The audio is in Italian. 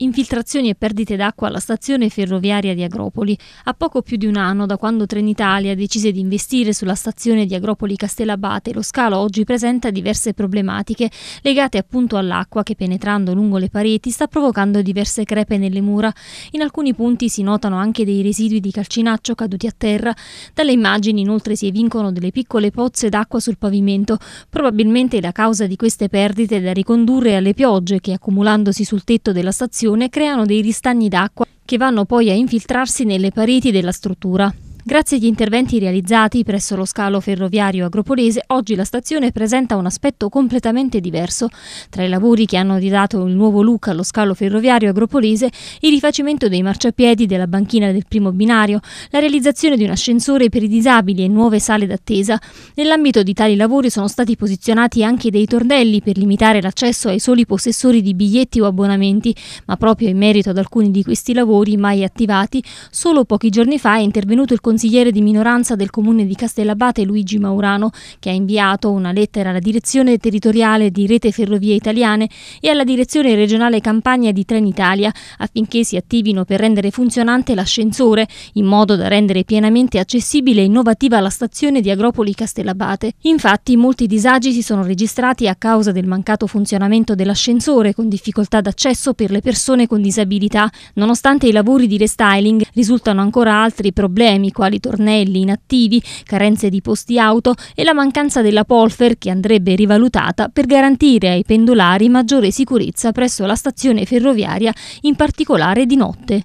infiltrazioni e perdite d'acqua alla stazione ferroviaria di Agropoli. A poco più di un anno da quando Trenitalia decise di investire sulla stazione di Agropoli Castellabate, lo scalo oggi presenta diverse problematiche legate appunto all'acqua che penetrando lungo le pareti sta provocando diverse crepe nelle mura. In alcuni punti si notano anche dei residui di calcinaccio caduti a terra. Dalle immagini inoltre si evincono delle piccole pozze d'acqua sul pavimento. Probabilmente la causa di queste perdite è da ricondurre alle piogge che accumulandosi sul tetto della stazione creano dei ristagni d'acqua che vanno poi a infiltrarsi nelle pareti della struttura. Grazie agli interventi realizzati presso lo scalo ferroviario agropolese, oggi la stazione presenta un aspetto completamente diverso. Tra i lavori che hanno ridato il nuovo look allo scalo ferroviario agropolese, il rifacimento dei marciapiedi della banchina del primo binario, la realizzazione di un ascensore per i disabili e nuove sale d'attesa. Nell'ambito di tali lavori sono stati posizionati anche dei tornelli per limitare l'accesso ai soli possessori di biglietti o abbonamenti, ma proprio in merito ad alcuni di questi lavori mai attivati, solo pochi giorni fa è intervenuto il consigliere di minoranza del comune di Castellabate Luigi Maurano, che ha inviato una lettera alla direzione territoriale di Rete Ferrovie Italiane e alla direzione regionale Campania di Trenitalia affinché si attivino per rendere funzionante l'ascensore in modo da rendere pienamente accessibile e innovativa la stazione di Agropoli Castellabate. Infatti molti disagi si sono registrati a causa del mancato funzionamento dell'ascensore con difficoltà d'accesso per le persone con disabilità. Nonostante i lavori di restyling risultano ancora altri problemi quali tornelli inattivi, carenze di posti auto e la mancanza della polfer che andrebbe rivalutata per garantire ai pendolari maggiore sicurezza presso la stazione ferroviaria, in particolare di notte.